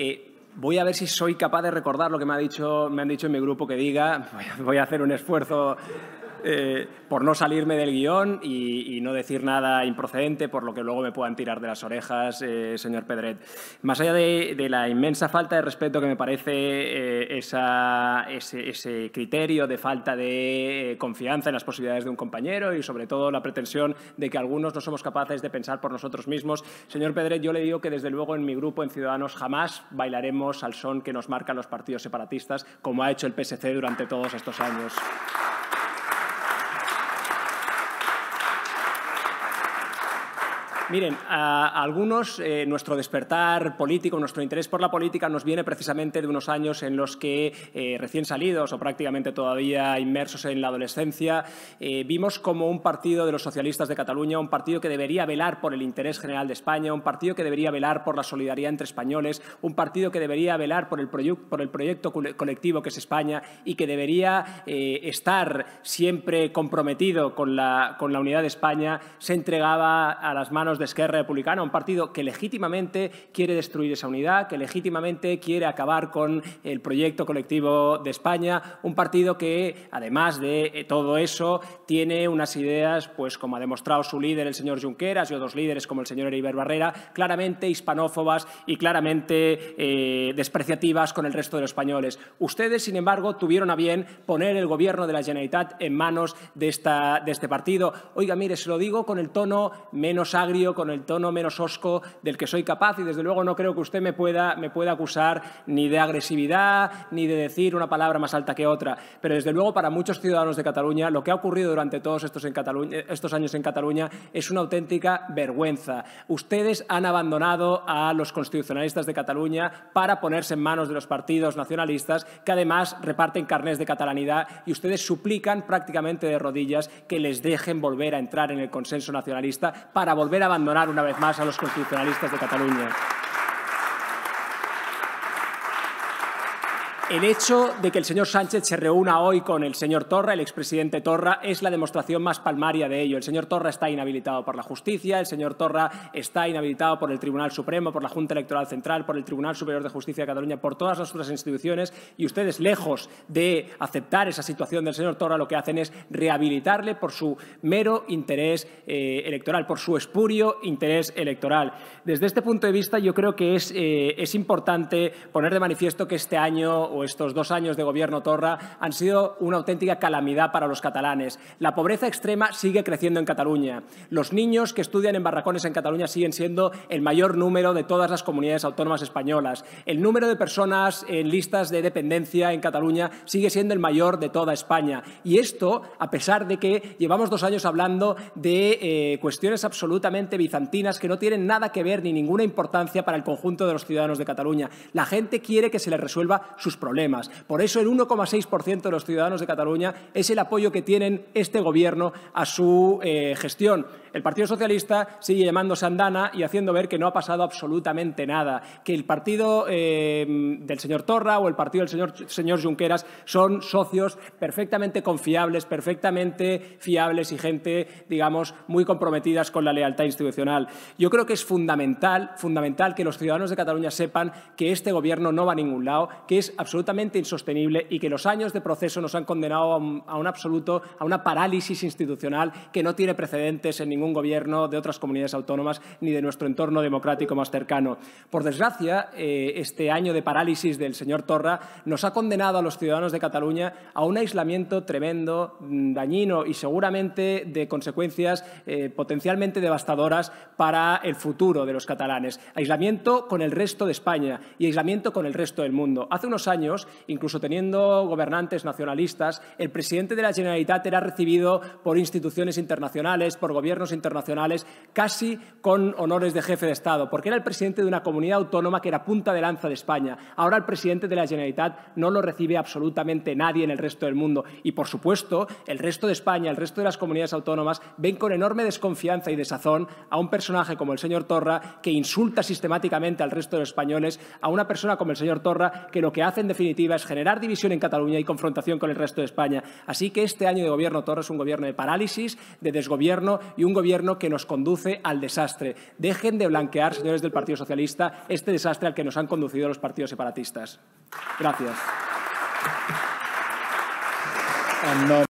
Eh, voy a ver si soy capaz de recordar lo que me, ha dicho, me han dicho en mi grupo que diga. Voy a hacer un esfuerzo eh, por no salirme del guión y, no decir nada improcedente, por lo que luego me puedan tirar de las orejas, eh, señor Pedret. Más allá de, la inmensa falta de respeto que me parece eh, ese, ese, criterio de falta de confianza en las posibilidades de un compañero y sobre todo la pretensión de que algunos no somos capaces de pensar por nosotros mismos, señor Pedret, yo le digo que desde luego en mi grupo, en Ciudadanos, jamás bailaremos al son que nos marcan los partidos separatistas, como ha hecho el PSC durante todos estos años. Miren, a algunos eh, nuestro despertar político, nuestro interés por la política nos viene precisamente de unos años en los que eh, recién salidos o prácticamente todavía inmersos en la adolescencia, eh, vimos como un partido de los socialistas de Cataluña, un partido que debería velar por el interés general de España, un partido que debería velar por la solidaridad entre españoles, un partido que debería velar por el, por el proyecto colectivo que es España y que debería estar siempre comprometido con la, con la unidad de España, se entregaba a las manos de Esquerra Republicana, un partido que legítimamente quiere destruir esa unidad, que legítimamente quiere acabar con el proyecto colectivo de España, un partido que, además de eh, todo eso, tiene unas ideas, pues como ha demostrado su líder, el señor Junqueras, y otros líderes como el señor Eriber Barrera, claramente hispanófobas y claramente eh, despreciativas con el resto de los españoles. Ustedes, sin embargo, tuvieron a bien poner el gobierno de la Generalitat en manos de, esta, de este partido. Oiga, mire, se lo digo con el tono menos agrio con el tono menos osco del que soy capaz y desde luego no creo que usted me pueda, me pueda acusar ni de agresividad ni de decir una palabra más alta que otra. Pero desde luego para muchos ciudadanos de Cataluña lo que ha ocurrido durante todos estos, en Cataluña, estos años en Cataluña es una auténtica vergüenza. Ustedes han abandonado a los constitucionalistas de Cataluña para ponerse en manos de los partidos nacionalistas que además reparten carnés de catalanidad y ustedes suplican prácticamente de rodillas que les dejen volver a entrar en el consenso nacionalista para volver a abandonar una vez más a los constitucionalistas de Cataluña. El hecho de que el señor Sánchez se reúna hoy con el señor Torra, el expresidente Torra, es la demostración más palmaria de ello. El señor Torra está inhabilitado por la justicia, el señor Torra está inhabilitado por el Tribunal Supremo, por la Junta Electoral Central, por el Tribunal Superior de Justicia de Cataluña, por todas las otras instituciones y ustedes, lejos de aceptar esa situación del señor Torra, lo que hacen es rehabilitarle por su mero interés eh, electoral, por su espurio interés electoral. Desde este punto de vista, yo creo que es, eh, es importante poner de manifiesto que este año estos dos años de gobierno Torra han sido una auténtica calamidad para los catalanes. La pobreza extrema sigue creciendo en Cataluña. Los niños que estudian en barracones en Cataluña siguen siendo el mayor número de todas las comunidades autónomas españolas. El número de personas en listas de dependencia en Cataluña sigue siendo el mayor de toda España. Y esto, a pesar de que llevamos dos años hablando de eh, cuestiones absolutamente bizantinas que no tienen nada que ver ni ninguna importancia para el conjunto de los ciudadanos de Cataluña. La gente quiere que se les resuelva sus problemas por eso el 1,6% de los ciudadanos de Cataluña es el apoyo que tienen este Gobierno a su eh, gestión. El Partido Socialista sigue llamando Sandana y haciendo ver que no ha pasado absolutamente nada, que el partido eh, del señor Torra o el partido del señor, señor Junqueras son socios perfectamente confiables, perfectamente fiables y gente, digamos, muy comprometidas con la lealtad institucional. Yo creo que es fundamental, fundamental que los ciudadanos de Cataluña sepan que este Gobierno no va a ningún lado, que es absolutamente absolutamente insostenible y que los años de proceso nos han condenado a un, absoluto, a una parálisis institucional que no tiene precedentes en ningún gobierno de otras comunidades autónomas ni de nuestro entorno democrático más cercano. Por desgracia, eh, este año de parálisis del señor Torra nos ha condenado a los ciudadanos de Cataluña a un aislamiento tremendo, mm, dañino y seguramente de consecuencias eh, potencialmente devastadoras para el futuro de los catalanes. Aislamiento con el resto de España y aislamiento con el resto del mundo. Hace unos años incluso teniendo gobernantes nacionalistas, el presidente de la Generalitat era recibido por instituciones internacionales, por gobiernos internacionales, casi con honores de jefe de Estado, porque era el presidente de una comunidad autónoma que era punta de lanza de España. Ahora el presidente de la Generalitat no lo recibe absolutamente nadie en el resto del mundo. Y, por supuesto, el resto de España, el resto de las comunidades autónomas ven con enorme desconfianza y desazón a un personaje como el señor Torra que insulta sistemáticamente al resto de los españoles, a una persona como el señor Torra que lo que hacen de definitiva es generar división en Cataluña y confrontación con el resto de España. Así que este año de gobierno Torres es un gobierno de parálisis, de desgobierno y un gobierno que nos conduce al desastre. Dejen de blanquear, señores del Partido Socialista, este desastre al que nos han conducido los partidos separatistas. Gracias. Ah,